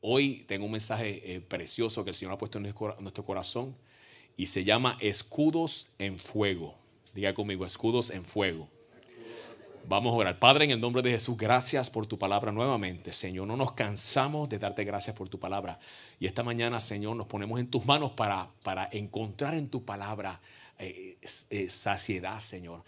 hoy tengo un mensaje eh, precioso que el Señor ha puesto en nuestro corazón y se llama Escudos en Fuego. Diga conmigo, escudos en fuego. Vamos a orar. Padre, en el nombre de Jesús, gracias por tu palabra nuevamente. Señor, no nos cansamos de darte gracias por tu palabra. Y esta mañana, Señor, nos ponemos en tus manos para, para encontrar en tu palabra eh, eh, saciedad, Señor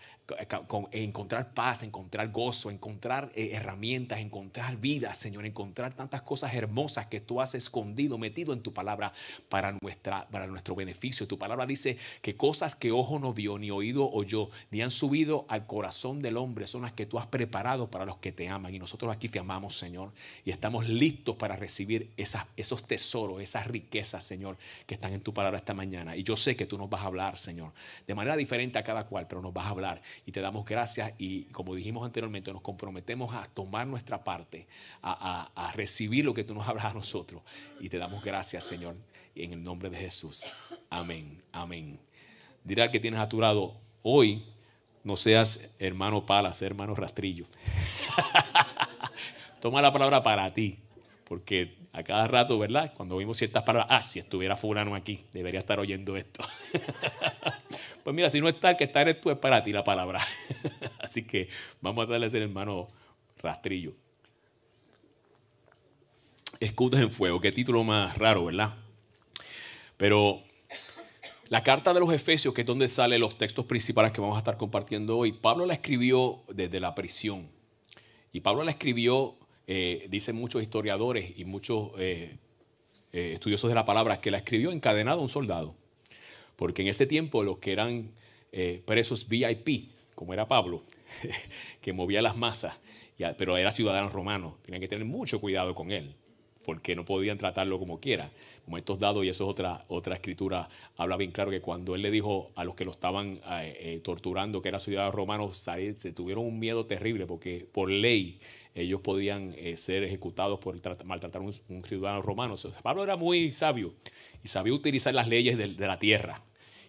encontrar paz, encontrar gozo, encontrar eh, herramientas, encontrar vida, Señor, encontrar tantas cosas hermosas que tú has escondido, metido en tu palabra para, nuestra, para nuestro beneficio. Tu palabra dice que cosas que ojo no vio, ni oído oyó, ni han subido al corazón del hombre son las que tú has preparado para los que te aman. Y nosotros aquí te amamos, Señor, y estamos listos para recibir esos tesoros, esas riquezas, Señor, que están en tu palabra esta mañana. Y yo sé que tú nos vas a hablar, Señor, de manera diferente a cada cual, pero nos vas a hablar y te damos gracias y como dijimos anteriormente, nos comprometemos a tomar nuestra parte, a, recibir lo que tú nos hablas a nosotros y te damos gracias, Señor, en el nombre de Jesús. Amén, amén. Dirá que tienes a tu lado hoy, no seas hermano pala palas, hermano rastrillo. Toma la palabra para ti, porque a cada rato, ¿verdad? Cuando oímos ciertas palabras, ah, si estuviera fulano aquí, debería estar oyendo esto. Pues mira, si no está el que está eres tú, es para ti la palabra. Así que vamos a darle a hermano rastrillo. Escudos en fuego, qué título más raro, ¿verdad? Pero la carta de los Efesios, que es donde salen los textos principales que vamos a estar compartiendo hoy, Pablo la escribió desde la prisión. Y Pablo la escribió, eh, dicen muchos historiadores y muchos eh, eh, estudiosos de la palabra, que la escribió encadenado a un soldado porque en ese tiempo los que eran eh, presos VIP, como era Pablo, que movía las masas, pero era ciudadano romano, tenían que tener mucho cuidado con él, porque no podían tratarlo como quiera. Como estos dados, y eso es otra, otra escritura, habla bien claro que cuando él le dijo a los que lo estaban eh, eh, torturando que era ciudadano romano, se tuvieron un miedo terrible, porque por ley ellos podían eh, ser ejecutados por maltratar a un, ciudadano romano. Pablo era muy sabio y sabía utilizar las leyes de, la tierra.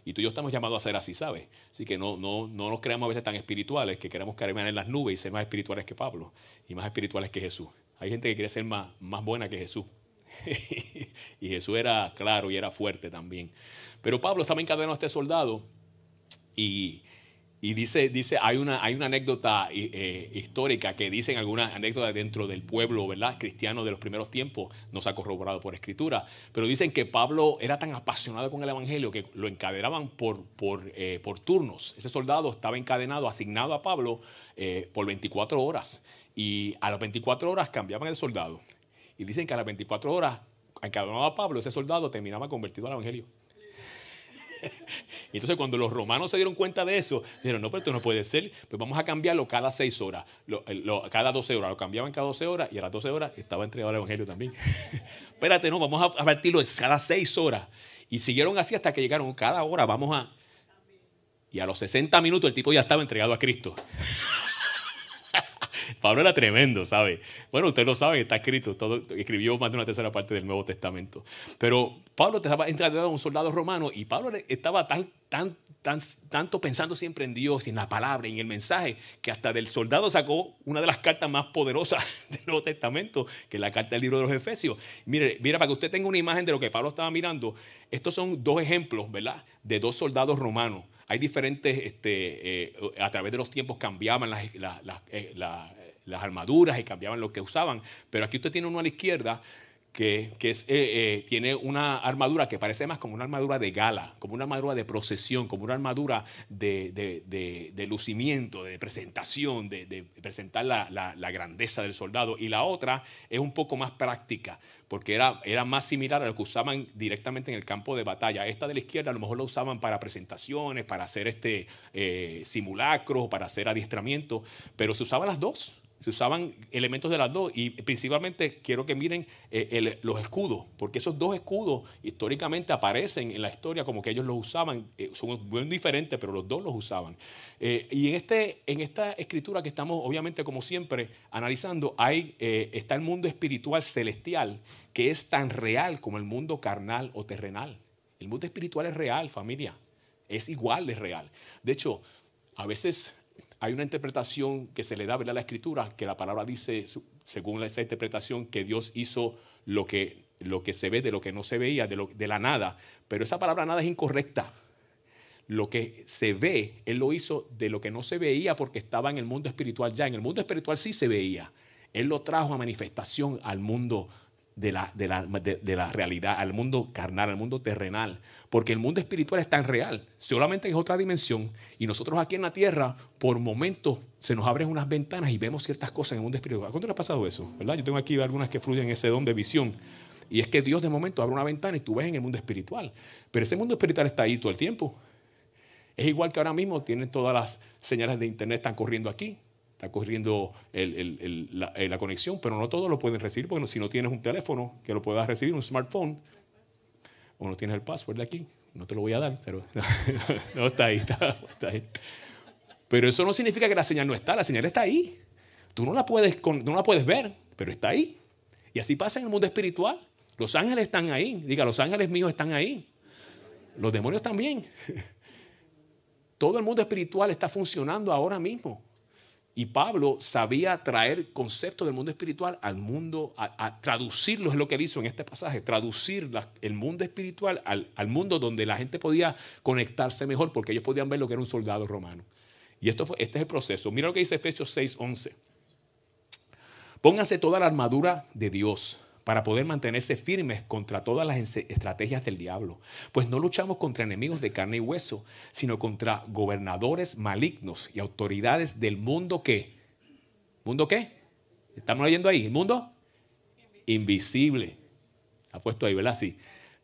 Y tú y yo estamos llamados a ser así, ¿sabes? Así que no, no, no nos creamos a veces tan espirituales que queremos caminar en las nubes y ser más espirituales que Pablo y más espirituales que Jesús. Hay gente que quiere ser más, más buena que Jesús. y Jesús era claro y era fuerte también. Pero Pablo estaba encadenado a este soldado y y dice, dice hay, una, hay una anécdota eh, eh, histórica que dicen algunas anécdotas dentro del pueblo ¿verdad? cristiano de los primeros tiempos, no se ha corroborado por escritura, pero dicen que Pablo era tan apasionado con el Evangelio que lo encadenaban por, por, eh, por turnos. Ese soldado estaba encadenado, asignado a Pablo por 24 horas. Y a las 24 horas cambiaban el soldado. Y dicen que a las 24 horas encadenado a Pablo, ese soldado terminaba convertido al Evangelio. y entonces cuando los romanos se dieron cuenta de eso, dijeron, no, pero esto no puede ser, pues vamos a cambiarlo cada seis horas, eh, cada doce horas, lo cambiaban cada doce horas y a las 12 horas estaba entregado el Evangelio también. Espérate, no, vamos a, partirlo cada seis horas. Y siguieron así hasta que llegaron, cada hora vamos a... Y a los 60 minutos el tipo ya estaba entregado a Cristo. Pablo era tremendo, ¿sabe? Bueno, usted lo sabe, está escrito, todo, escribió más de una tercera parte del Nuevo Testamento. Pero Pablo estaba entrando a un soldado romano y Pablo estaba tan, tan, tanto pensando siempre en Dios y en la palabra y en el mensaje que hasta del soldado sacó una de las cartas más poderosas del Nuevo Testamento, que es la carta del libro de los Efesios. Mire, mira, para que usted tenga una imagen de lo que Pablo estaba mirando, estos son dos ejemplos, ¿verdad? De dos soldados romanos hay diferentes, este, eh, a través de los tiempos cambiaban las, las, eh, las, armaduras y cambiaban lo que usaban, pero aquí usted tiene uno a la izquierda que, eh, eh, tiene una armadura que parece más como una armadura de gala, como una armadura de procesión, como una armadura de, lucimiento, de presentación, de, presentar la, grandeza del soldado. Y la otra es un poco más práctica, porque era, era más similar a lo que usaban directamente en el campo de batalla. Esta de la izquierda a lo mejor la usaban para presentaciones, para hacer este, eh, simulacros, para hacer adiestramiento, pero se usaban las dos. Se usaban elementos de las dos y principalmente quiero que miren eh, los escudos, porque esos dos escudos históricamente aparecen en la historia como que ellos los usaban, eh, son muy diferentes, pero los dos los usaban. Eh, y en, este, en esta escritura que estamos obviamente como siempre analizando, hay, está el mundo espiritual celestial que es tan real como el mundo carnal o terrenal. El mundo espiritual es real, familia, es igual, de real. De hecho, a veces hay una interpretación que se le da a la escritura, que la palabra dice, según esa interpretación, que Dios hizo lo que, lo que se ve de lo que no se veía, de, la nada. Pero esa palabra nada es incorrecta. Lo que se ve, Él lo hizo de lo que no se veía porque estaba en el mundo espiritual ya. En el mundo espiritual sí se veía. Él lo trajo a manifestación al mundo espiritual de la, realidad, al mundo carnal, al mundo terrenal. Porque el mundo espiritual es tan real, solamente es otra dimensión. Y nosotros aquí en la tierra, por momentos, se nos abren unas ventanas y vemos ciertas cosas en el mundo espiritual. ¿Cuánto le ha pasado eso? ¿Verdad? Yo tengo aquí algunas que fluyen ese don de visión. Y es que Dios de momento abre una ventana y tú ves en el mundo espiritual. Pero ese mundo espiritual está ahí todo el tiempo. Es igual que ahora mismo tienen todas las señales de internet están corriendo aquí está corriendo eh, la, conexión, pero no todos lo pueden recibir, porque si no tienes un teléfono que lo puedas recibir, un smartphone, o no tienes el password de aquí, no te lo voy a dar, pero está, ahí, está, ahí. Pero eso no significa que la señal no está, la señal está ahí. Tú no la puedes, no la puedes ver, pero está ahí. Y así pasa en el mundo espiritual. Los ángeles están ahí. Diga, los ángeles míos están ahí. Los demonios también. Todo el mundo espiritual está funcionando ahora mismo. Y Pablo sabía traer conceptos del mundo espiritual al mundo, a, traducirlo, traducirlos, es lo que él hizo en este pasaje, traducir el mundo espiritual al, mundo donde la gente podía conectarse mejor porque ellos podían ver lo que era un soldado romano. Y esto fue, este es el proceso. Mira lo que dice Efesios 6:11. Póngase toda la armadura de Dios para poder mantenerse firmes contra todas las estrategias del diablo. Pues no luchamos contra enemigos de carne y hueso, sino contra gobernadores malignos y autoridades del mundo que... ¿Mundo qué? ¿Estamos leyendo ahí? ¿El mundo? Invisible. Ha puesto ahí, ¿verdad? Sí.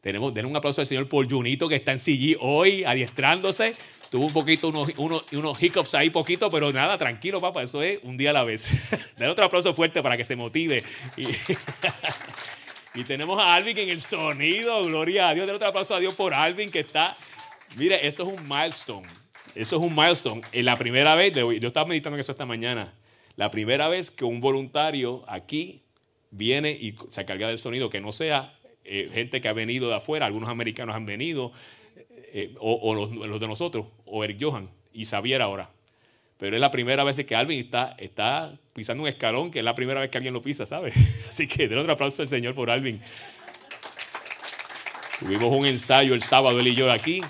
Tenemos, denle un aplauso al señor Paul Junito que está en CG hoy adiestrándose Tuvo un poquito, unos, unos, hiccups ahí, poquito, pero nada, tranquilo, papá, eso es un día a la vez. Dale otro aplauso fuerte para que se motive. Y, tenemos a Alvin en el sonido, gloria a Dios. Dale otro aplauso a Dios por Alvin que está. Mire, eso es un milestone. Eso es un milestone. En eh, la primera vez, yo estaba meditando eso esta mañana. La primera vez que un voluntario aquí viene y se carga del sonido, que no sea eh, gente que ha venido de afuera, algunos americanos han venido, eh, o, los, de nosotros, o Eric Johan y Xavier ahora. Pero es la primera vez que Alvin está, está pisando un escalón, que es la primera vez que alguien lo pisa, ¿sabes? Así que de otro aplauso al Señor por Alvin. Tuvimos un ensayo el sábado, él y yo aquí,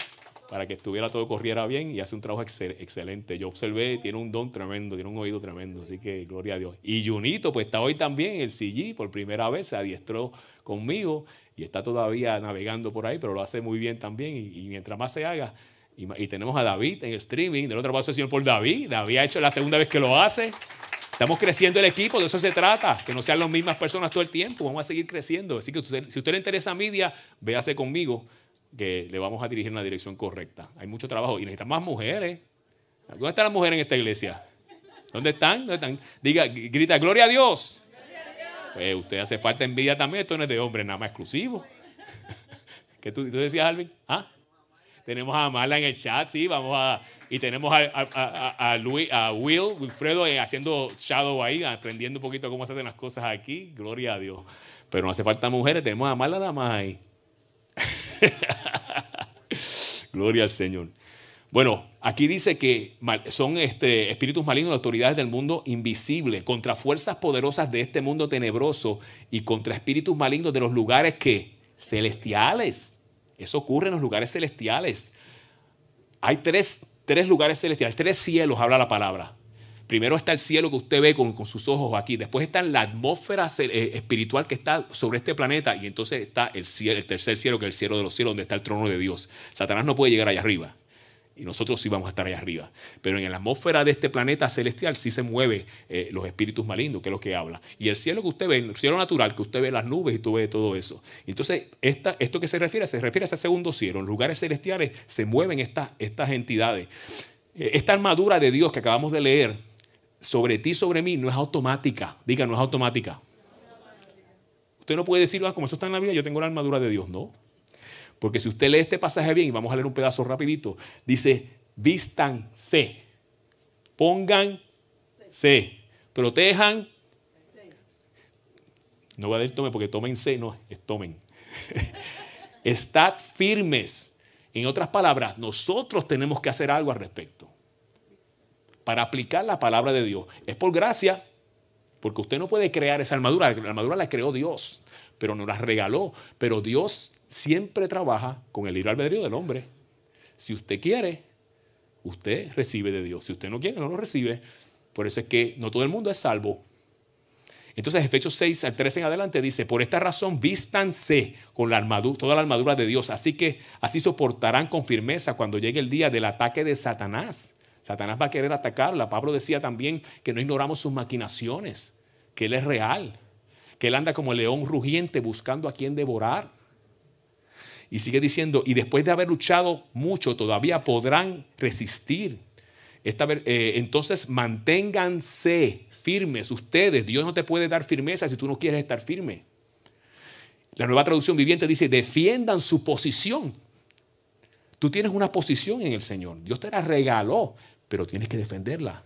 para que estuviera todo corriera bien y hace un trabajo excelente. Yo observé, tiene un don tremendo, tiene un oído tremendo, así que gloria a Dios. Y Junito, pues está hoy también en el CG, por primera vez se adiestró conmigo y está todavía navegando por ahí, pero lo hace muy bien también y, y mientras más se haga, y, tenemos a David en streaming, del otro paso el Señor por David. David ha hecho la segunda vez que lo hace. Estamos creciendo el equipo, de eso se trata, que no sean las mismas personas todo el tiempo, vamos a seguir creciendo. Así que si si usted le interesa media, véase conmigo, que le vamos a dirigir en la dirección correcta. Hay mucho trabajo y necesitan más mujeres. ¿Dónde están las mujeres en esta iglesia? ¿Dónde están? Diga, grita, gloria a Dios. Pues, usted hace falta envidia también, esto no es de hombre, nada más exclusivo. ¿Qué tú, tú decías, Alvin? ¿Ah? Tenemos a Amala en el chat, sí, vamos a. Y tenemos a, Will, Wilfredo eh, haciendo shadow ahí, aprendiendo un poquito cómo se hacen las cosas aquí. Gloria a Dios. Pero no hace falta mujeres, tenemos a nada más ahí. Gloria al Señor. Bueno, aquí dice que son este, espíritus malignos, autoridades del mundo invisible, contra fuerzas poderosas de este mundo tenebroso y contra espíritus malignos de los lugares que celestiales. Eso ocurre en los lugares celestiales. Hay tres, tres lugares celestiales, tres cielos, habla la palabra. Primero está el cielo que usted ve con, sus ojos aquí. Después está la atmósfera eh, espiritual que está sobre este planeta. Y entonces está el, el tercer cielo, que es el cielo de los cielos, donde está el trono de Dios. Satanás no puede llegar allá arriba y nosotros sí vamos a estar allá arriba. Pero en la atmósfera de este planeta celestial sí se mueven eh, los espíritus malignos, que es lo que habla. Y el cielo que usted ve, el cielo natural, que usted ve las nubes y tú ve todo eso. Entonces, esto que se refiere, se refiere a ese segundo cielo. En lugares celestiales se mueven estas, entidades. Eh, esta armadura de Dios que acabamos de leer sobre ti, sobre mí, no es automática. Diga, no es automática. Usted no puede decirlo ah, como eso está en la vida, yo tengo la armadura de Dios. No, porque si usted lee este pasaje bien, y vamos a leer un pedazo rapidito, dice, vístanse, pónganse, protejan. No va a decir tome porque tómense, no, es tomen. Estad firmes. En otras palabras, nosotros tenemos que hacer algo al respecto para aplicar la palabra de Dios. Es por gracia, porque usted no puede crear esa armadura. La armadura la creó Dios, pero no la regaló. Pero Dios siempre trabaja con el libre albedrío del hombre. Si usted quiere, usted recibe de Dios. Si usted no quiere, no lo recibe. Por eso es que no todo el mundo es salvo. Entonces, Efesios 6 al 13 en adelante dice, por esta razón vístanse con la armadura, toda la armadura de Dios, así que así soportarán con firmeza cuando llegue el día del ataque de Satanás. Satanás va a querer atacarla. Pablo decía también que no ignoramos sus maquinaciones, que él es real, que él anda como el león rugiente buscando a quien devorar. Y sigue diciendo, y después de haber luchado mucho, todavía podrán resistir. Esta, eh, entonces, manténganse firmes ustedes. Dios no te puede dar firmeza si tú no quieres estar firme. La nueva traducción viviente dice, defiendan su posición. Tú tienes una posición en el Señor. Dios te la regaló, pero tienes que defenderla.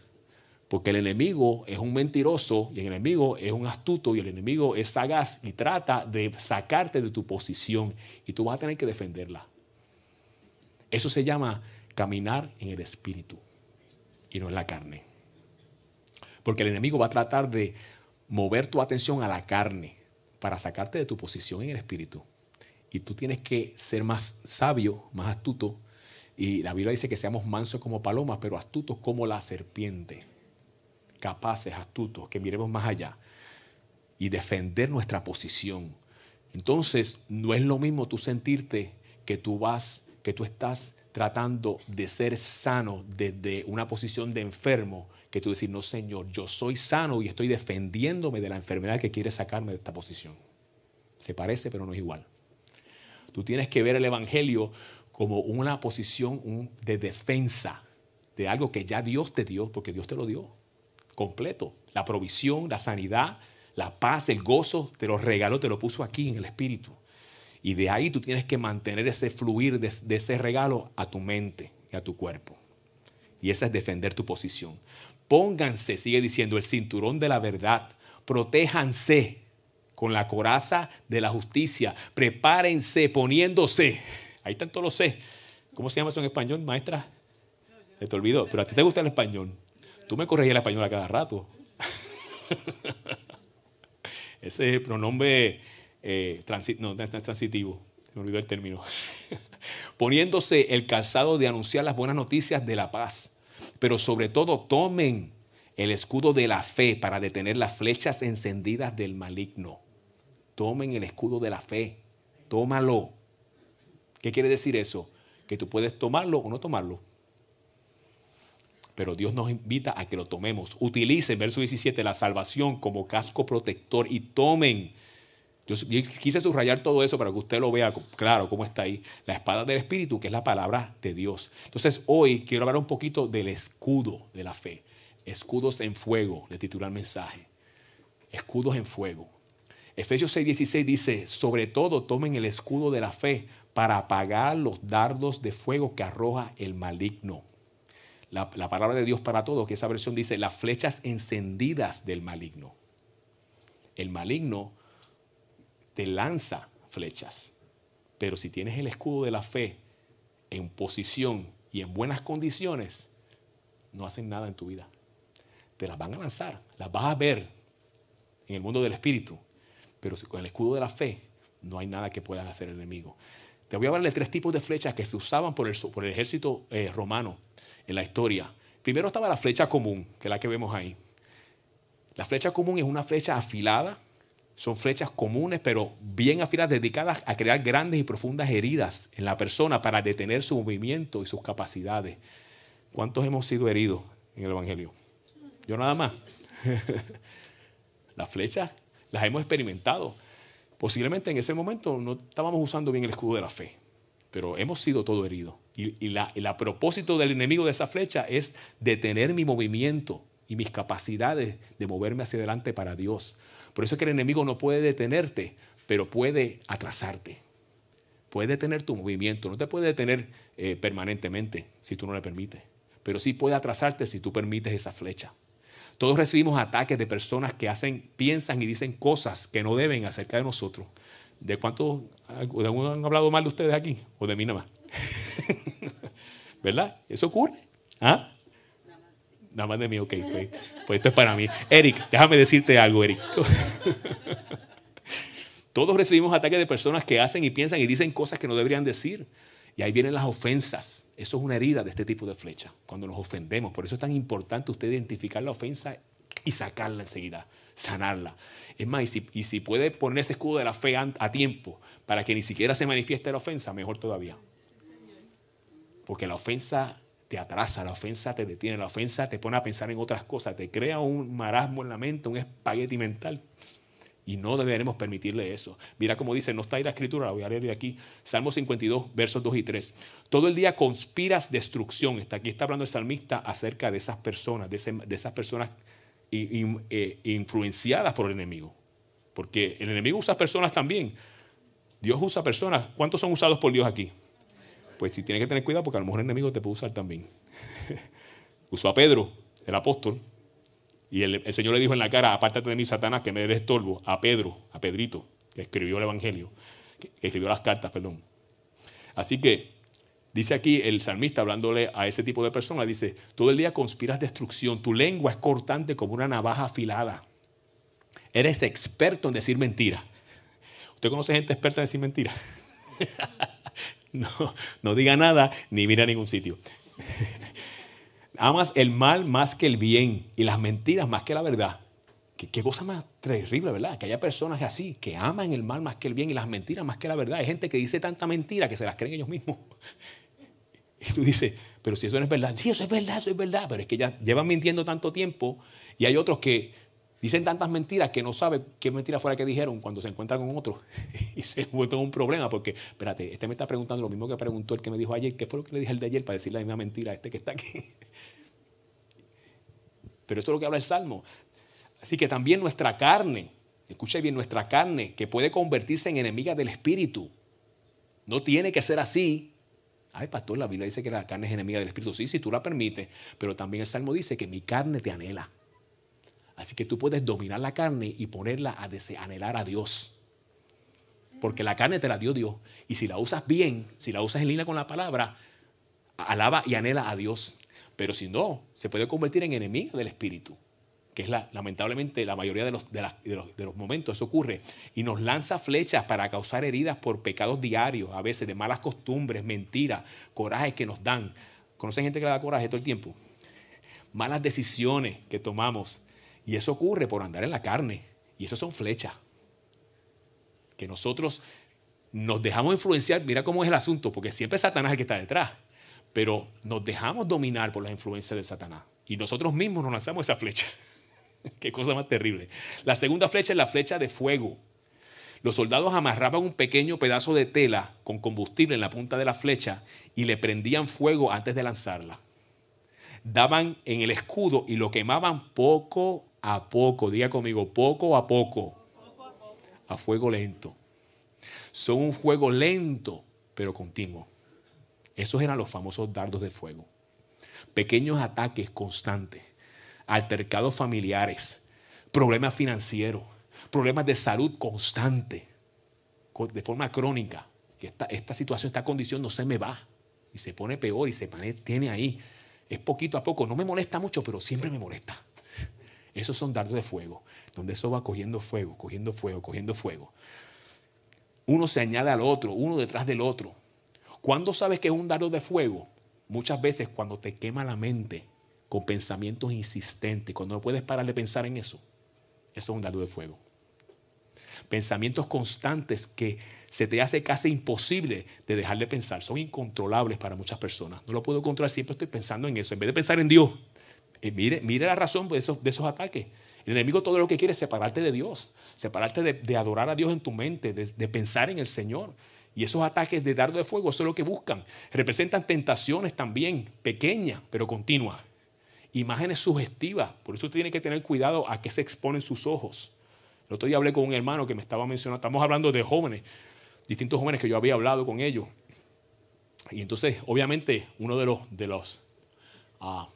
Porque el enemigo es un mentiroso y el enemigo es un astuto y el enemigo es sagaz y trata de sacarte de tu posición y tú vas a tener que defenderla. Eso se llama caminar en el espíritu y no en la carne. Porque el enemigo va a tratar de mover tu atención a la carne para sacarte de tu posición en el espíritu. Y tú tienes que ser más sabio, más astuto. Y la Biblia dice que seamos mansos como palomas, pero astutos como la serpiente capaces, astutos, que miremos más allá y defender nuestra posición. Entonces, no es lo mismo tú sentirte que tú vas, que tú estás tratando de ser sano desde una posición de enfermo, que tú decir, no Señor, yo soy sano y estoy defendiéndome de la enfermedad que quiere sacarme de esta posición. Se parece, pero no es igual. Tú tienes que ver el Evangelio como una posición de defensa de algo que ya Dios te dio, porque Dios te lo dio completo. La provisión, la sanidad, la paz, el gozo, te lo regaló, te lo puso aquí en el Espíritu. Y de ahí tú tienes que mantener ese fluir de, ese regalo a tu mente y a tu cuerpo. Y esa es defender tu posición. Pónganse, sigue diciendo, el cinturón de la verdad. Protéjanse con la coraza de la justicia. Prepárense poniéndose. Ahí tanto lo sé. ¿Cómo se llama eso en español, maestra? Se te olvidó, pero a ti te gusta el español. Tú me corregías español a cada rato. Ese pronombre no, transitivo, me olvidó el término. Poniéndose el calzado de anunciar las buenas noticias de la paz. Pero sobre todo tomen el escudo de la fe para detener las flechas encendidas del maligno. Tomen el escudo de la fe. Tómalo. ¿Qué quiere decir eso? Que tú puedes tomarlo o no tomarlo pero Dios nos invita a que lo tomemos. Utilicen, verso 17, la salvación como casco protector y tomen. Yo quise subrayar todo eso para que usted lo vea claro cómo está ahí. La espada del Espíritu, que es la palabra de Dios. Entonces, hoy quiero hablar un poquito del escudo de la fe. Escudos en fuego, le titula el mensaje. Escudos en fuego. Efesios 16 dice, sobre todo tomen el escudo de la fe para apagar los dardos de fuego que arroja el maligno la, palabra de Dios para todos, que esa versión dice las flechas encendidas del maligno. El maligno te lanza flechas, pero si tienes el escudo de la fe en posición y en buenas condiciones, no hacen nada en tu vida. Te las van a lanzar, las vas a ver en el mundo del espíritu, pero con el escudo de la fe no hay nada que puedan hacer el enemigo. Te voy a hablar de tres tipos de flechas que se usaban por el, por el ejército eh, romano en la historia. Primero estaba la flecha común, que es la que vemos ahí. La flecha común es una flecha afilada. Son flechas comunes, pero bien afiladas, dedicadas a crear grandes y profundas heridas en la persona para detener su movimiento y sus capacidades. ¿Cuántos hemos sido heridos en el Evangelio? Yo nada más. las flechas las hemos experimentado. Posiblemente en ese momento no estábamos usando bien el escudo de la fe, pero hemos sido todo heridos. Y, la, el propósito del enemigo de esa flecha es detener mi movimiento y mis capacidades de moverme hacia adelante para Dios. Por eso es que el enemigo no puede detenerte, pero puede atrasarte. Puede detener tu movimiento, no te puede detener eh, permanentemente si tú no le permites, pero sí puede atrasarte si tú permites esa flecha. Todos recibimos ataques de personas que hacen, piensan y dicen cosas que no deben acerca de nosotros. ¿De cuántos? han hablado mal de ustedes aquí? ¿O de mí nada más? ¿Verdad? Eso ocurre. ¿Ah? Nada más de mí, ok. Pues, pues esto es para mí. Eric, déjame decirte algo, Eric. Todos recibimos ataques de personas que hacen y piensan y dicen cosas que no deberían decir. Y ahí vienen las ofensas. Eso es una herida de este tipo de flecha, cuando nos ofendemos. Por eso es tan importante usted identificar la ofensa y sacarla enseguida, sanarla. Es más, y si, y si puede poner ese escudo de la fe a tiempo para que ni siquiera se manifieste la ofensa, mejor todavía. Porque la ofensa te atrasa, la ofensa te detiene, la ofensa te pone a pensar en otras cosas, te crea un marasmo en la mente, un espagueti mental. Y no deberemos permitirle eso. Mira cómo dice, no está ahí la escritura, la voy a leer de aquí. Salmo 52, versos 2 y 3. Todo el día conspiras destrucción. Está aquí está hablando el salmista acerca de esas personas, de, esas personas eh, influenciadas por el enemigo. Porque el enemigo usa personas también. Dios usa personas. ¿Cuántos son usados por Dios aquí? pues si tienes que tener cuidado porque a lo mejor el enemigo te puede usar también. Usó a Pedro, el apóstol, y el, Señor le dijo en la cara, apártate de mí, Satanás, que me eres estorbo, a Pedro, a Pedrito, que escribió el Evangelio, que escribió las cartas, perdón. Así que dice aquí el salmista, hablándole a ese tipo de personas, dice, todo el día conspiras destrucción, tu lengua es cortante como una navaja afilada. Eres experto en decir mentiras. ¿Usted conoce gente experta en decir mentiras? No, no diga nada ni mira a ningún sitio. Amas el mal más que el bien y las mentiras más que la verdad. ¿Qué, qué, cosa más terrible, ¿verdad? Que haya personas así, que aman el mal más que el bien y las mentiras más que la verdad. Hay gente que dice tanta mentira que se las creen ellos mismos. Y tú dices, pero si eso no es verdad. Sí, eso es verdad, eso es verdad. Pero es que ya llevan mintiendo tanto tiempo y hay otros que Dicen tantas mentiras que no sabe qué mentira fuera que dijeron cuando se encuentran con otro y se encuentran un problema porque, espérate, este me está preguntando lo mismo que preguntó el que me dijo ayer, ¿qué fue lo que le dije el de ayer para decir la misma mentira a este que está aquí? Pero esto es lo que habla el Salmo. Así que también nuestra carne, escuche bien, nuestra carne, que puede convertirse en enemiga del espíritu. No tiene que ser así. Ay, pastor, la Biblia dice que la carne es enemiga del espíritu. Sí, si tú la permites, pero también el Salmo dice que mi carne te anhela. Así que tú puedes dominar la carne y ponerla a anhelar a Dios. Porque la carne te la dio Dios. Y si la usas bien, si la usas en línea con la palabra, alaba y anhela a Dios. Pero si no, se puede convertir en enemiga del Espíritu, que es lamentablemente la mayoría de los, los, momentos eso ocurre. Y nos lanza flechas para causar heridas por pecados diarios, a veces de malas costumbres, mentiras, corajes que nos dan. ¿Conocen gente que le da coraje todo el tiempo? Malas decisiones que tomamos, y eso ocurre por andar en la carne. Y eso son flechas. Que nosotros nos dejamos influenciar. Mira cómo es el asunto, porque siempre Satanás es el que está detrás. Pero nos dejamos dominar por las influencias de Satanás. Y nosotros mismos nos lanzamos esa flecha. Qué cosa más terrible. La segunda flecha es la flecha de fuego. Los soldados amarraban un pequeño pedazo de tela con combustible en la punta de la flecha y le prendían fuego antes de lanzarla. Daban en el escudo y lo quemaban poco a poco, diga conmigo, poco a poco, a fuego lento. Son un fuego lento, pero continuo. Esos eran los famosos dardos de fuego. Pequeños ataques constantes, altercados familiares, problemas financieros, problemas de salud constante, de forma crónica. esta, esta situación, esta condición no se me va y se pone peor y se tiene ahí. Es poquito a poco, no me molesta mucho, pero siempre me molesta esos son dardos de fuego, donde eso va cogiendo fuego, cogiendo fuego, cogiendo fuego. Uno se añade al otro, uno detrás del otro. ¿Cuándo sabes que es un dardo de fuego? Muchas veces cuando te quema la mente con pensamientos insistentes, cuando no puedes parar de pensar en eso. Eso es un dardo de fuego. Pensamientos constantes que se te hace casi imposible de dejar de pensar. Son incontrolables para muchas personas. No lo puedo controlar, siempre estoy pensando en eso. En vez de pensar en Dios, mire, la razón de esos, de esos ataques. El enemigo todo lo que quiere es separarte de Dios, separarte de, adorar a Dios en tu mente, de, pensar en el Señor. Y esos ataques de dardo de fuego, eso es lo que buscan. Representan tentaciones también, pequeñas, pero continuas. Imágenes sugestivas, por eso tiene que tener cuidado a que se exponen sus ojos. El otro día hablé con un hermano que me estaba mencionando, estamos hablando de jóvenes, distintos jóvenes que yo había hablado con ellos. Y entonces, obviamente, uno de los, de los ah,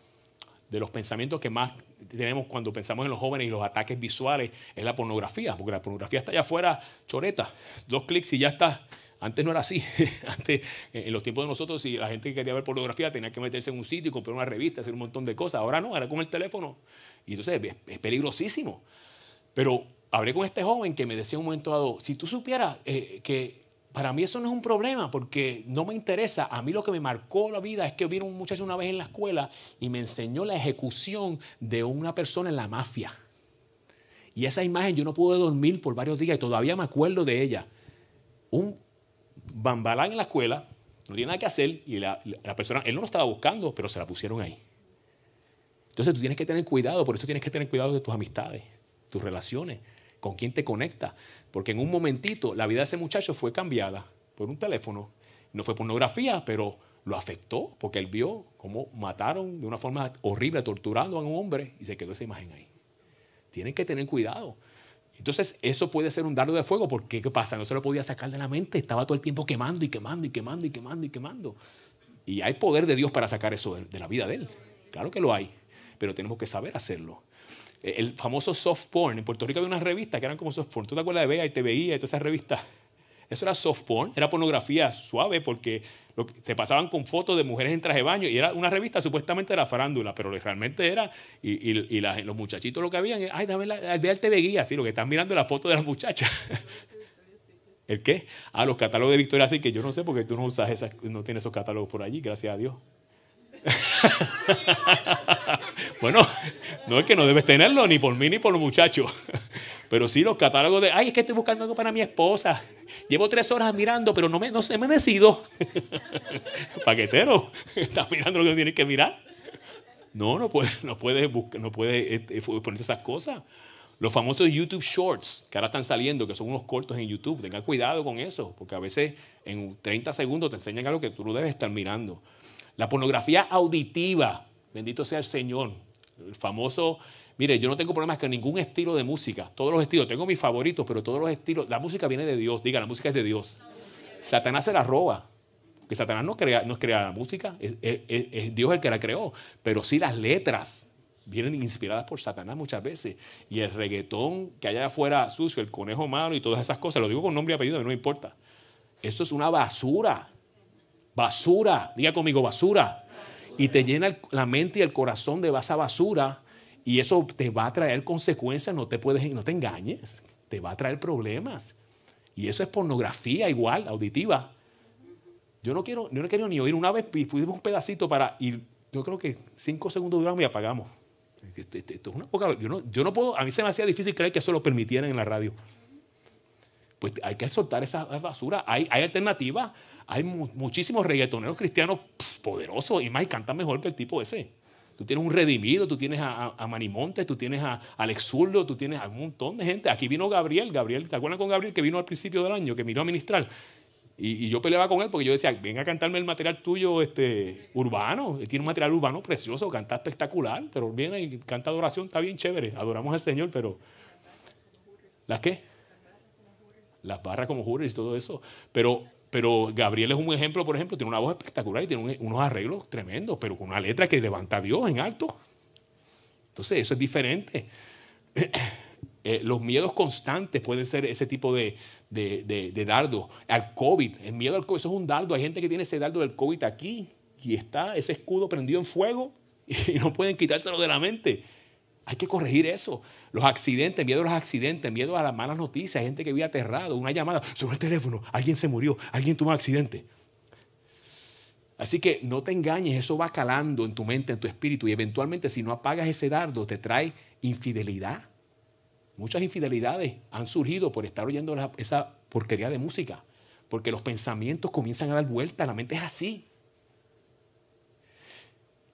de los pensamientos que más tenemos cuando pensamos en los jóvenes y los ataques visuales es la pornografía, porque la pornografía está allá afuera, choreta, dos clics y ya está. Antes no era así. Antes, en los tiempos de nosotros, si la gente que quería ver pornografía tenía que meterse en un sitio y comprar una revista, hacer un montón de cosas. Ahora no, ahora con el teléfono. Y entonces es, peligrosísimo. Pero hablé con este joven que me decía un momento dado, si tú supieras eh, que para mí eso no es un problema porque no me interesa. A mí lo que me marcó la vida es que vino un muchacho una vez en la escuela y me enseñó la ejecución de una persona en la mafia. Y esa imagen yo no pude dormir por varios días y todavía me acuerdo de ella. Un bambalán en la escuela, no tiene nada que hacer y la, la persona, él no lo estaba buscando, pero se la pusieron ahí. Entonces tú tienes que tener cuidado, por eso tienes que tener cuidado de tus amistades, tus relaciones, con quién te conecta? Porque en un momentito la vida de ese muchacho fue cambiada por un teléfono. No fue pornografía, pero lo afectó porque él vio cómo mataron de una forma horrible, torturando a un hombre y se quedó esa imagen ahí. Tienen que tener cuidado. Entonces, eso puede ser un dardo de fuego porque ¿qué pasa? No se lo podía sacar de la mente, estaba todo el tiempo quemando y quemando y quemando y quemando y quemando. Y hay poder de Dios para sacar eso de la vida de él. Claro que lo hay, pero tenemos que saber hacerlo el famoso soft porn. En Puerto Rico había unas revistas que eran como soft porn. ¿Tú te acuerdas de vega y TVI y todas esas revistas? Eso era soft porn, era pornografía suave porque se pasaban con fotos de mujeres en traje de baño y era una revista supuestamente de la farándula, pero realmente era, y, los muchachitos lo que habían, ay, dame la, al TV Guía, así, lo que están mirando es la foto de las muchachas. ¿El qué? Ah, los catálogos de Victoria, así que yo no sé porque tú no usas esas, no tienes esos catálogos por allí, gracias a Dios. bueno, no es que no debes tenerlo, ni por mí ni por los muchachos. Pero sí los catálogos de, ay, es que estoy buscando algo para mi esposa. Llevo tres horas mirando, pero no, me, no se me decido. Paquetero, estás mirando lo que tienes que mirar. No, no puedes, no puedes, no puedes eh, eh, poner esas cosas. Los famosos YouTube Shorts que ahora están saliendo, que son unos cortos en YouTube, tenga cuidado con eso, porque a veces en 30 segundos te enseñan algo que tú no debes estar mirando. La pornografía auditiva, bendito sea el Señor, el famoso, mire, yo no tengo problemas con ningún estilo de música, todos los estilos, tengo mis favoritos, pero todos los estilos, la música viene de Dios, diga, la música es de Dios. Satanás se la roba, que Satanás no crea, no la música, es, Dios el que la creó, pero sí las letras, vienen inspiradas por Satanás muchas veces. Y el reggaetón que allá afuera sucio, el conejo malo y todas esas cosas, lo digo con nombre y apellido, no me importa. Eso es una basura basura, diga conmigo basura, y te llena la mente y el corazón de basa basura y eso te va a traer consecuencias, no te puedes, no te engañes, te va a traer problemas. Y eso es pornografía igual, auditiva. Yo no quiero, yo no quiero ni oír una vez, pusimos un pedacito para, y yo creo que cinco segundos duramos y apagamos. Este, este, yo no, yo no puedo, a mí se me hacía difícil creer que eso lo permitieran en la radio pues hay que soltar esa basura. Hay, alternativas, hay muchísimos reggaetoneros cristianos poderosos y más y cantan mejor que el tipo ese. Tú tienes un redimido, tú tienes a, Manimonte, tú tienes a Alex Zurdo, tú tienes a un montón de gente. Aquí vino Gabriel, Gabriel, ¿te acuerdas con Gabriel que vino al principio del año, que vino a ministrar? Y, yo peleaba con él porque yo decía, venga a cantarme el material tuyo este, urbano. Él tiene un material urbano precioso, canta espectacular, pero viene y canta adoración, está bien chévere. Adoramos al Señor, pero... ¿Las qué? las barras como Hooters y todo eso. Pero, pero Gabriel es un ejemplo, por ejemplo, tiene una voz espectacular y tiene unos arreglos tremendos, pero con una letra que levanta a Dios en alto. Entonces, eso es diferente. Eh, los miedos constantes pueden ser ese tipo de, de, Al COVID, el miedo al COVID, eso es un dardo. Hay gente que tiene ese dardo del COVID aquí y está ese escudo prendido en fuego y no pueden quitárselo de la mente. Hay que corregir eso. Los accidentes, miedo a los accidentes, miedo a las malas noticias, gente que vive aterrado, una llamada sobre el teléfono, alguien se murió, alguien tuvo un accidente. Así que no te engañes, eso va calando en tu mente, en tu espíritu y eventualmente si no apagas ese dardo te trae infidelidad. Muchas infidelidades han surgido por estar oyendo esa porquería de música, porque los pensamientos comienzan a dar vuelta, la mente es así.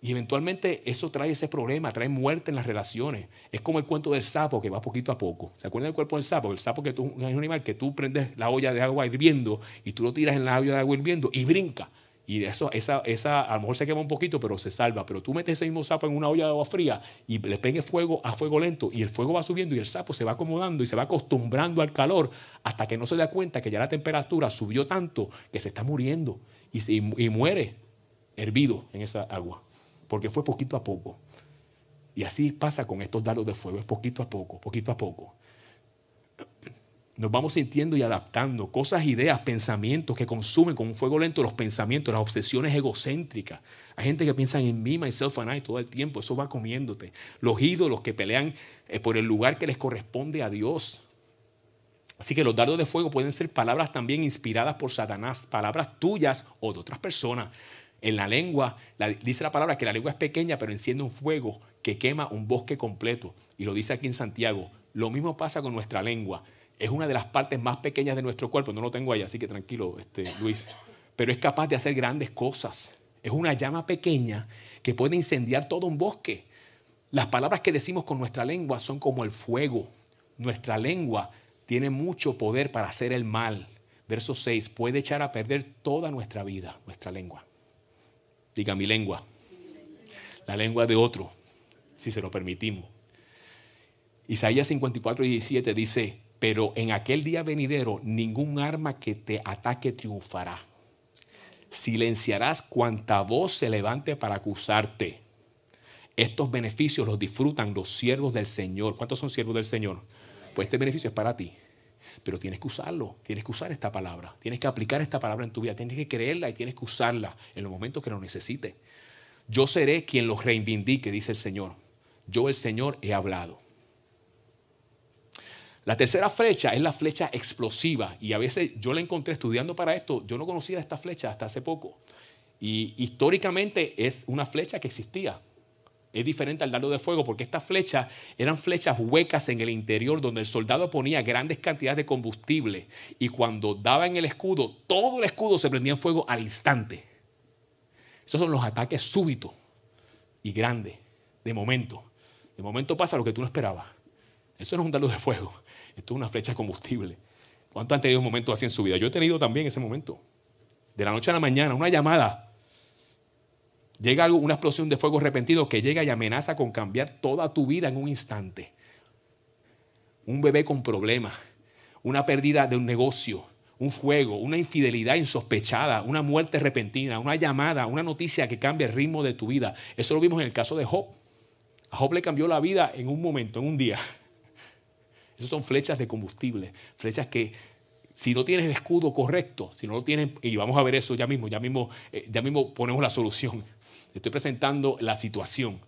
Y eventualmente eso trae ese problema, trae muerte en las relaciones. Es como el cuento del sapo que va poquito a poco. ¿Se acuerdan del cuerpo del sapo? El sapo que es un animal que tú prendes la olla de agua hirviendo y tú lo tiras en la olla de agua hirviendo y brinca. Y eso, esa, esa, a lo mejor se quema un poquito, pero se salva. Pero tú metes ese mismo sapo en una olla de agua fría y le pones fuego a fuego lento y el fuego va subiendo y el sapo se va acomodando y se va acostumbrando al calor hasta que no se da cuenta que ya la temperatura subió tanto que se está muriendo y, y muere hervido en esa agua porque fue poquito a poco. Y así pasa con estos dardos de fuego, es poquito a poco, poquito a poco. Nos vamos sintiendo y adaptando cosas, ideas, pensamientos que consumen con un fuego lento los pensamientos, las obsesiones egocéntricas. Hay gente que piensa en mí, myself and I todo el tiempo, eso va comiéndote. Los ídolos que pelean eh, por el lugar que les corresponde a Dios. Así que los dardos de fuego pueden ser palabras también inspiradas por Satanás, palabras tuyas o de otras personas. En la lengua, dice la palabra que la lengua es pequeña, pero enciende un fuego que quema un bosque completo. Y lo dice aquí en Santiago. Lo mismo pasa con nuestra lengua. Es una de las partes más pequeñas de nuestro cuerpo. No lo tengo ahí, así que tranquilo, este, Luis. Pero es capaz de hacer grandes cosas. Es una llama pequeña que puede incendiar todo un bosque. Las palabras que decimos con nuestra lengua son como el fuego. Nuestra lengua tiene mucho poder para hacer el mal. Verso 6, puede echar a perder toda nuestra vida, nuestra lengua diga mi lengua, la lengua de otro, si se lo permitimos. Isaías 54, 17 dice, pero en aquel día venidero ningún arma que te ataque triunfará. Silenciarás cuanta voz se levante para acusarte. Estos beneficios los disfrutan los siervos del Señor. ¿Cuántos son siervos del Señor? Pues este beneficio es para ti pero tienes que usarlo, tienes que usar esta palabra, tienes que aplicar esta palabra en tu vida, tienes que creerla y tienes que usarla en los momentos que lo necesites. Yo seré quien los reivindique, dice el Señor. Yo el Señor he hablado. La tercera flecha es la flecha explosiva y a veces yo la encontré estudiando para esto, yo no conocía esta flecha hasta hace poco y históricamente es una flecha que existía, es diferente al dardo de fuego porque estas flechas eran flechas huecas en el interior donde el soldado ponía grandes cantidades de combustible y cuando daba en el escudo, todo el escudo se prendía en fuego al instante. Esos son los ataques súbitos y grandes, de momento. De momento pasa lo que tú no esperabas. Eso no es un dardo de fuego, esto es una flecha de combustible. ¿Cuánto han tenido un momento así en su vida? Yo he tenido también ese momento. De la noche a la mañana, una llamada, Llega una explosión de fuego repentino que llega y amenaza con cambiar toda tu vida en un instante. Un bebé con problemas, una pérdida de un negocio, un fuego, una infidelidad insospechada, una muerte repentina, una llamada, una noticia que cambia el ritmo de tu vida. Eso lo vimos en el caso de Job. A Job le cambió la vida en un momento, en un día. Esas son flechas de combustible, flechas que si no tienes el escudo correcto, si no lo tienes, y vamos a ver eso ya mismo, ya mismo, eh, ya mismo ponemos la solución. Estoy presentando la situación.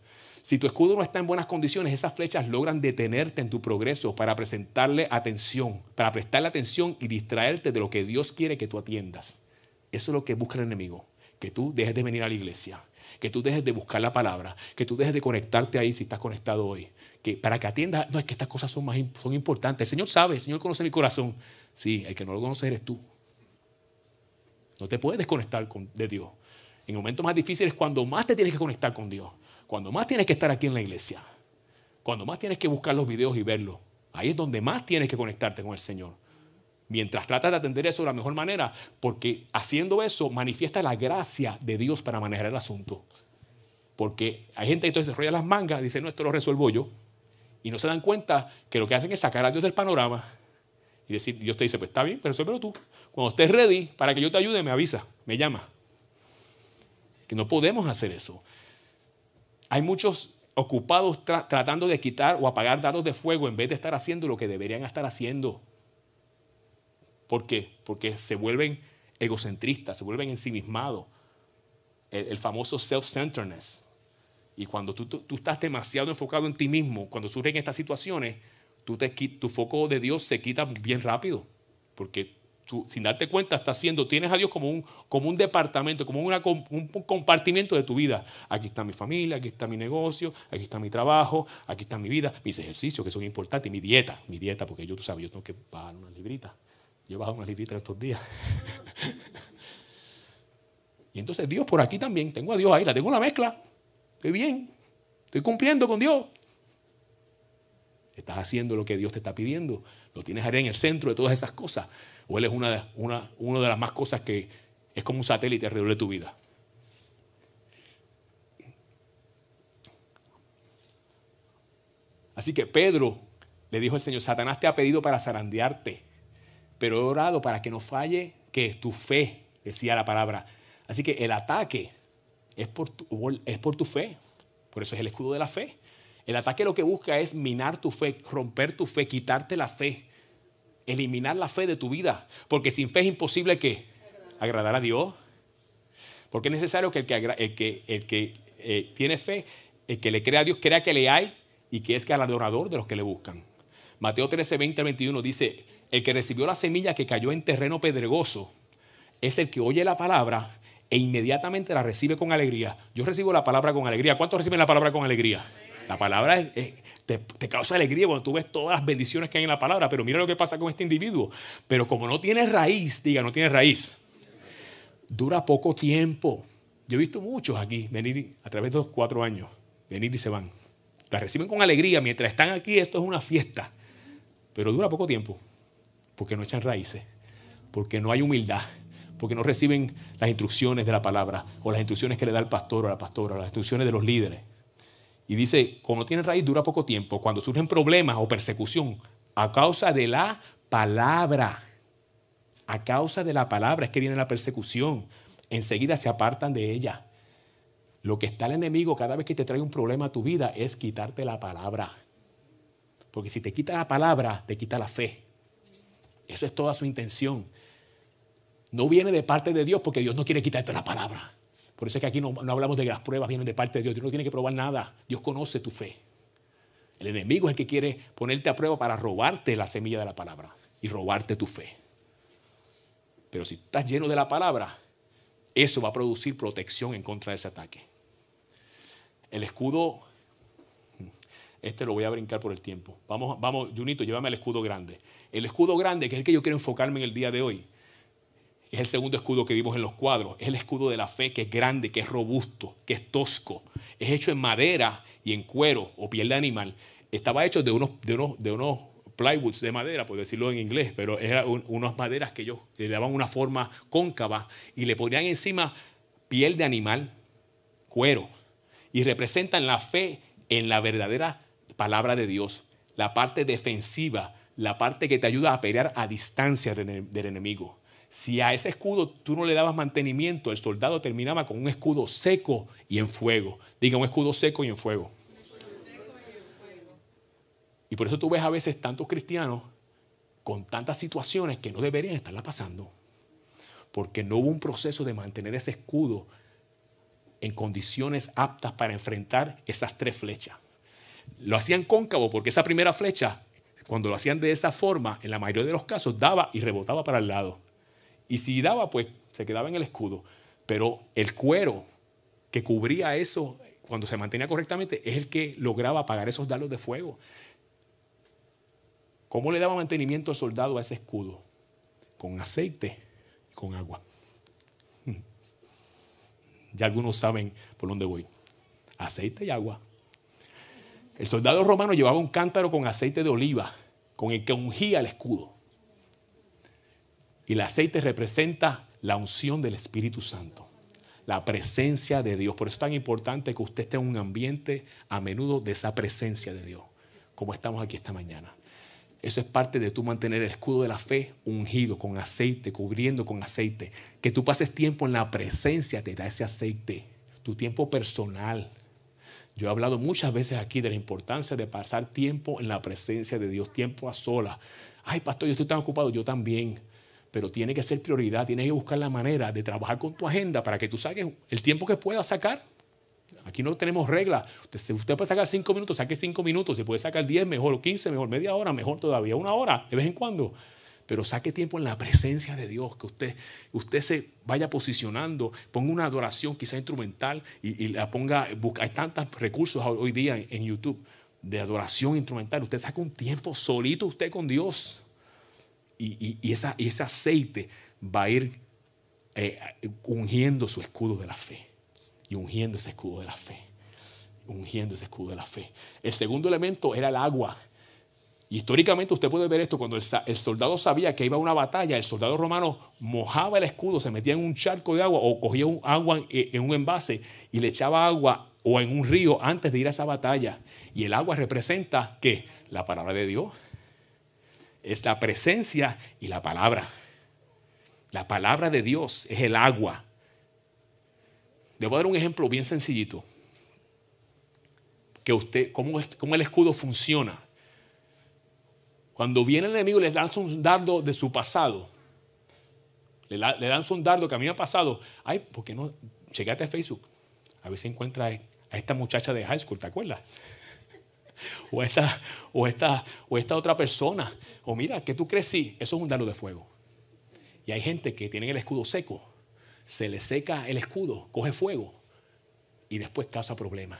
Si tu escudo no está en buenas condiciones, esas flechas logran detenerte en tu progreso para presentarle atención, para prestarle atención y distraerte de lo que Dios quiere que tú atiendas. Eso es lo que busca el enemigo, que tú dejes de venir a la iglesia, que tú dejes de buscar la palabra, que tú dejes de conectarte ahí si estás conectado hoy, que para que atienda, no es que estas cosas son, más, son importantes. El Señor sabe, el Señor conoce mi corazón. Sí, el que no lo conoce eres tú. No te puedes desconectar de Dios. En momentos más difíciles es cuando más te tienes que conectar con Dios, cuando más tienes que estar aquí en la iglesia, cuando más tienes que buscar los videos y verlos. Ahí es donde más tienes que conectarte con el Señor. Mientras tratas de atender eso de la mejor manera, porque haciendo eso manifiesta la gracia de Dios para manejar el asunto. Porque hay gente que entonces se rolla las mangas, dice, no, esto lo resuelvo yo. Y no se dan cuenta que lo que hacen es sacar a Dios del panorama y decir, Dios te dice, pues está bien, pero pero tú. Cuando estés ready para que yo te ayude, me avisa, me llama. Que no podemos hacer eso. Hay muchos ocupados tratando de quitar o apagar dados de fuego en vez de estar haciendo lo que deberían estar haciendo. ¿Por qué? Porque se vuelven egocentristas, se vuelven ensimismados. El, el famoso self-centeredness, y cuando tú, estás demasiado enfocado en ti mismo, cuando surgen estas situaciones, tu foco de Dios se quita bien rápido. Porque tú, sin darte cuenta, estás haciendo, tienes a Dios como un, como un departamento, como un compartimiento de tu vida. Aquí está mi familia, aquí está mi negocio, aquí está mi trabajo, aquí está mi vida, mis ejercicios que son importantes, mi dieta, mi dieta, porque yo, tú sabes, yo tengo que bajar una librita. Yo bajo una librita estos días. y entonces Dios por aquí también, tengo a Dios ahí, la tengo la mezcla. Estoy bien. Estoy cumpliendo con Dios. Estás haciendo lo que Dios te está pidiendo. Lo tienes ahí en el centro de todas esas cosas. O Él es una, una, una de las más cosas que es como un satélite alrededor de tu vida. Así que Pedro le dijo al Señor, Satanás te ha pedido para zarandearte, pero he orado para que no falle que tu fe, decía la palabra. Así que el ataque es por, tu, es por tu fe. Por eso es el escudo de la fe. El ataque lo que busca es minar tu fe, romper tu fe, quitarte la fe, eliminar la fe de tu vida. Porque sin fe es imposible que agradar a Dios. Porque es necesario que el que, el que, eh, tiene fe, el que le crea a Dios, crea que le hay y que es el adorador de los que le buscan. Mateo 13, 20 21 dice, el que recibió la semilla que cayó en terreno pedregoso es el que oye la palabra e inmediatamente la recibe con alegría. Yo recibo la palabra con alegría. ¿Cuántos reciben la palabra con alegría? La palabra te, causa alegría cuando tú ves todas las bendiciones que hay en la palabra, pero mira lo que pasa con este individuo. Pero como no tiene raíz, diga, no tiene raíz, dura poco tiempo. Yo he visto muchos aquí venir a través de los cuatro años, venir y se van. La reciben con alegría, mientras están aquí esto es una fiesta, pero dura poco tiempo, porque no echan raíces, porque no hay humildad porque no reciben las instrucciones de la palabra o las instrucciones que le da el pastor o la pastora, las instrucciones de los líderes. Y dice, cuando tienen raíz dura poco tiempo, cuando surgen problemas o persecución a causa de la palabra, a causa de la palabra es que viene la persecución, enseguida se apartan de ella. Lo que está el enemigo cada vez que te trae un problema a tu vida es quitarte la palabra. Porque si te quita la palabra, te quita la fe. Eso es toda su intención no viene de parte de Dios porque Dios no quiere quitarte la palabra. Por eso es que aquí no, hablamos de que las pruebas vienen de parte de Dios. Dios no tiene que probar nada. Dios conoce tu fe. El enemigo es el que quiere ponerte a prueba para robarte la semilla de la palabra y robarte tu fe. Pero si estás lleno de la palabra, eso va a producir protección en contra de ese ataque. El escudo, este lo voy a brincar por el tiempo. Vamos, vamos, Junito, llévame al escudo grande. El escudo grande, que es el que yo quiero enfocarme en el día de hoy, es el segundo escudo que vimos en los cuadros. Es el escudo de la fe que es grande, que es robusto, que es tosco. Es hecho en madera y en cuero o piel de animal. Estaba hecho de unos, de de unos plywoods de madera, por decirlo en inglés, pero eran unas maderas que ellos le daban una forma cóncava y le ponían encima piel de animal, cuero. Y representan la fe en la verdadera palabra de Dios, la parte defensiva, la parte que te ayuda a pelear a distancia del enemigo. Si a ese escudo tú no le dabas mantenimiento, el soldado terminaba con un escudo seco y en fuego. Diga, un escudo seco y en fuego. Y por eso tú ves a veces tantos cristianos con tantas situaciones que no deberían estarla pasando. Porque no hubo un proceso de mantener ese escudo en condiciones aptas para enfrentar esas tres flechas. Lo hacían cóncavo porque esa primera flecha, cuando lo hacían de esa forma, en la mayoría de los casos daba y rebotaba para el lado. Y si daba, pues se quedaba en el escudo. Pero el cuero que cubría eso cuando se mantenía correctamente es el que lograba apagar esos dalos de fuego. ¿Cómo le daba mantenimiento al soldado a ese escudo? Con aceite y con agua. Ya algunos saben por dónde voy. Aceite y agua. El soldado romano llevaba un cántaro con aceite de oliva, con el que ungía el escudo. Y el aceite representa la unción del Espíritu Santo, la presencia de Dios. Por eso es tan importante que usted esté en un ambiente a menudo de esa presencia de Dios, como estamos aquí esta mañana. Eso es parte de tú mantener el escudo de la fe ungido con aceite, cubriendo con aceite. Que tú pases tiempo en la presencia te da ese aceite, tu tiempo personal. Yo he hablado muchas veces aquí de la importancia de pasar tiempo en la presencia de Dios, tiempo a sola Ay, pastor, yo estoy tan ocupado, yo también pero tiene que ser prioridad, tiene que buscar la manera de trabajar con tu agenda para que tú saques el tiempo que puedas sacar. Aquí no tenemos reglas. Usted, usted puede sacar cinco minutos, saque cinco minutos. Se puede sacar diez, mejor quince, mejor media hora, mejor todavía una hora, de vez en cuando. Pero saque tiempo en la presencia de Dios, que usted, usted se vaya posicionando, ponga una adoración quizá instrumental y, la ponga, hay tantos recursos hoy día en, YouTube de adoración instrumental. Usted saque un tiempo solito usted con Dios y, ese aceite va a ir eh, ungiendo su escudo de la fe. Y ungiendo ese escudo de la fe. Ungiendo ese escudo de la fe. El segundo elemento era el agua. históricamente usted puede ver esto, cuando el, soldado sabía que iba a una batalla, el soldado romano mojaba el escudo, se metía en un charco de agua o cogía agua en, en un envase y le echaba agua o en un río antes de ir a esa batalla. Y el agua representa que la palabra de Dios, es la presencia y la palabra. La palabra de Dios es el agua. Debo dar un ejemplo bien sencillito. Que usted, cómo, el escudo funciona. Cuando viene el enemigo y le lanza un dardo de su pasado. Le, dan un dardo que a mí me ha pasado. Ay, ¿por qué no? llegaste a Facebook. A ver si encuentra a esta muchacha de high school, ¿te acuerdas? o esta, o esta, o esta otra persona. O mira, que tú crees crecí, eso es un dardo de fuego. Y hay gente que tiene el escudo seco, se le seca el escudo, coge fuego y después causa problemas.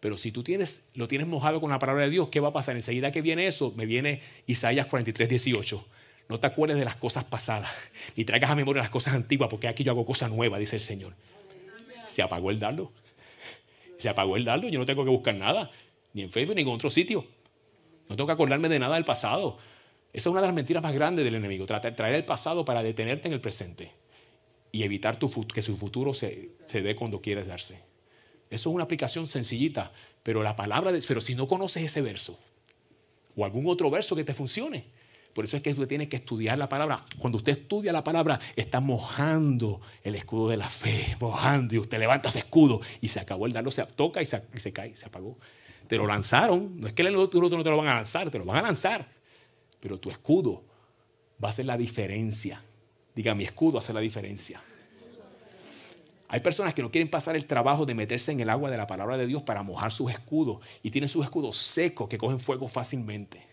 Pero si tú tienes, lo tienes mojado con la palabra de Dios, ¿qué va a pasar? Enseguida que viene eso, me viene Isaías 43, 18. No te acuerdes de las cosas pasadas, ni traigas a memoria las cosas antiguas, porque aquí yo hago cosas nuevas, dice el Señor. Se apagó el dardo. Se apagó el dardo, yo no tengo que buscar nada ni en Facebook, ni en otro sitio. No tengo que acordarme de nada del pasado. Esa es una de las mentiras más grandes del enemigo, traer el pasado para detenerte en el presente y evitar tu, que su futuro se, dé cuando quieres darse. Eso es una aplicación sencillita, pero la palabra, pero si no conoces ese verso o algún otro verso que te funcione, por eso es que tú tienes que estudiar la palabra. Cuando usted estudia la palabra, está mojando el escudo de la fe, mojando, y usted levanta ese escudo y se acabó el darlo se toca y se cae, se apagó. Te lo lanzaron. No es que el otro no te lo van a lanzar, te lo van a lanzar. Pero tu escudo va a ser la diferencia. Diga, mi escudo hace la diferencia. Hay personas que no quieren pasar el trabajo de meterse en el agua de la palabra de Dios para mojar sus escudos y tienen sus escudos secos que cogen fuego fácilmente.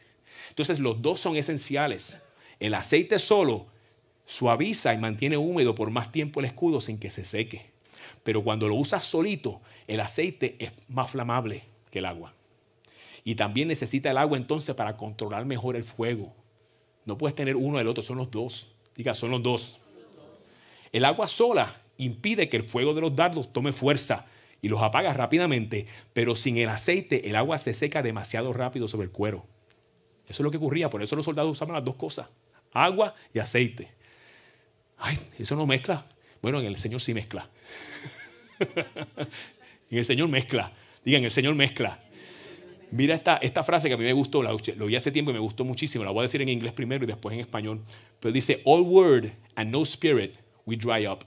Entonces los dos son esenciales. El aceite solo suaviza y mantiene húmedo por más tiempo el escudo sin que se seque. Pero cuando lo usas solito, el aceite es más flamable que el agua. Y también necesita el agua entonces para controlar mejor el fuego. No puedes tener uno del otro, son los dos. Diga, son los dos. El agua sola impide que el fuego de los dardos tome fuerza y los apaga rápidamente, pero sin el aceite el agua se seca demasiado rápido sobre el cuero. Eso es lo que ocurría, por eso los soldados usaban las dos cosas, agua y aceite. Ay, eso no mezcla. Bueno, en el Señor sí mezcla. en el Señor mezcla. Digan, el Señor mezcla. Mira esta, esta frase que a mí me gustó, la, lo vi hace tiempo y me gustó muchísimo. La voy a decir en inglés primero y después en español. Pero dice, all word and no spirit, we dry up.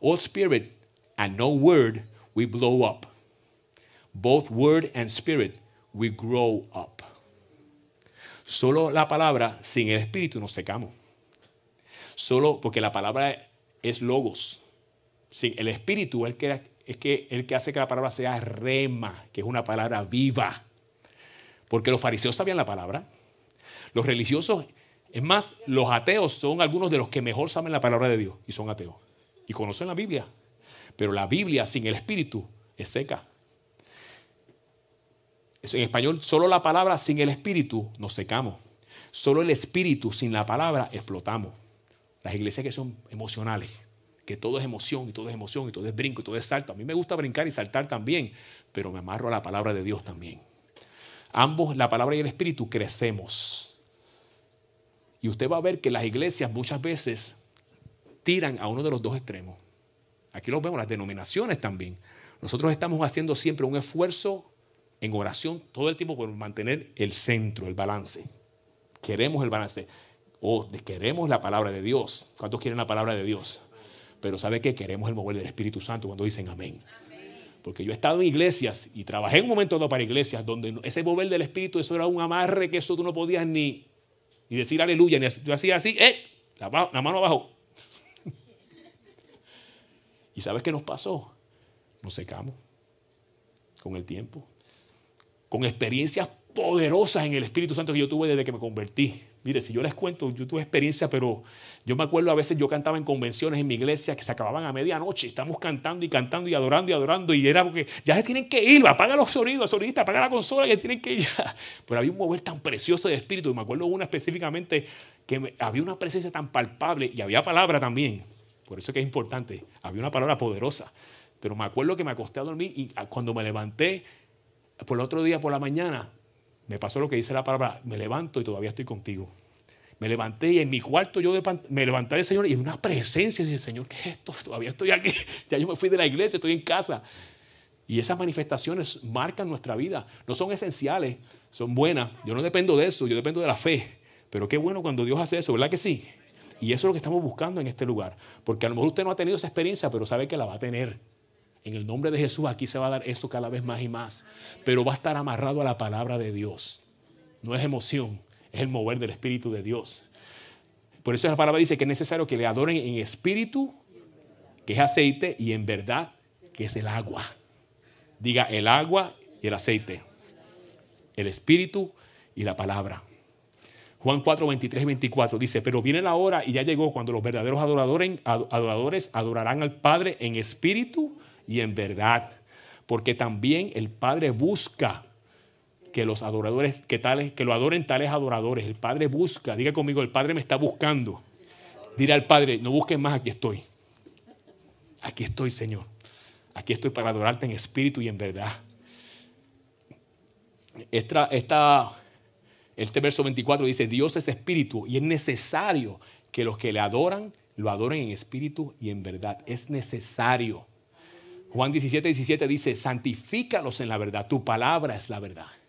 All spirit and no word, we blow up. Both word and spirit, we grow up. Solo la palabra sin el espíritu nos secamos. Solo porque la palabra es logos. Sin el espíritu, el que es que el que hace que la palabra sea rema, que es una palabra viva. Porque los fariseos sabían la palabra. Los religiosos, es más, los ateos son algunos de los que mejor saben la palabra de Dios y son ateos. Y conocen la Biblia. Pero la Biblia sin el Espíritu es seca. En español, solo la palabra sin el Espíritu nos secamos. Solo el Espíritu sin la palabra explotamos. Las iglesias que son emocionales que todo es emoción y todo es emoción y todo es brinco y todo es salto. A mí me gusta brincar y saltar también, pero me amarro a la palabra de Dios también. Ambos, la palabra y el espíritu, crecemos. Y usted va a ver que las iglesias muchas veces tiran a uno de los dos extremos. Aquí los vemos, las denominaciones también. Nosotros estamos haciendo siempre un esfuerzo en oración todo el tiempo por mantener el centro, el balance. Queremos el balance. O queremos la palabra de Dios. ¿Cuántos quieren la palabra de Dios? Pero ¿sabe qué? Queremos el mover del Espíritu Santo cuando dicen amén. Porque yo he estado en iglesias y trabajé en un momento dos para iglesias donde ese mover del Espíritu, eso era un amarre que eso tú no podías ni, decir aleluya, ni tú hacías así, ¡eh! la mano abajo. ¿Y sabes qué nos pasó? Nos secamos con el tiempo, con experiencias poderosas en el Espíritu Santo que yo tuve desde que me convertí, Mire, si yo les cuento, yo tuve experiencia, pero yo me acuerdo a veces yo cantaba en convenciones en mi iglesia que se acababan a medianoche. Estamos cantando y cantando y adorando y adorando. Y era porque ya se tienen que ir, apaga los sonidos, sonidista, apaga la consola, que tienen que ir Pero había un mover tan precioso de espíritu. Y me acuerdo una específicamente que había una presencia tan palpable y había palabra también. Por eso que es importante. Había una palabra poderosa. Pero me acuerdo que me acosté a dormir y cuando me levanté, por el otro día por la mañana, me pasó lo que dice la palabra, me levanto y todavía estoy contigo. Me levanté y en mi cuarto yo me levanté al Señor y en una presencia dije, Señor, ¿qué es esto? Todavía estoy aquí. Ya yo me fui de la iglesia, estoy en casa. Y esas manifestaciones marcan nuestra vida. No son esenciales, son buenas. Yo no dependo de eso, yo dependo de la fe. Pero qué bueno cuando Dios hace eso, ¿verdad que sí? Y eso es lo que estamos buscando en este lugar. Porque a lo mejor usted no ha tenido esa experiencia, pero sabe que la va a tener. En el nombre de Jesús aquí se va a dar eso cada vez más y más, pero va a estar amarrado a la palabra de Dios. No es emoción, es el mover del Espíritu de Dios. Por eso esa palabra dice que es necesario que le adoren en espíritu, que es aceite, y en verdad, que es el agua. Diga el agua y el aceite. El espíritu y la palabra. Juan 4, 23 y 24 dice, pero viene la hora y ya llegó cuando los verdaderos adoradores adorarán al Padre en espíritu y en verdad, porque también el Padre busca que los adoradores, que tales, que lo adoren tales adoradores. El Padre busca, diga conmigo, el Padre me está buscando. Dirá al Padre, no busques más, aquí estoy. Aquí estoy, Señor. Aquí estoy para adorarte en espíritu y en verdad. este verso 24 dice, Dios es espíritu y es necesario que los que le adoran lo adoren en espíritu y en verdad. Es necesario. Juan 17, 17 dice, santifícalos en la verdad, tu palabra es la verdad.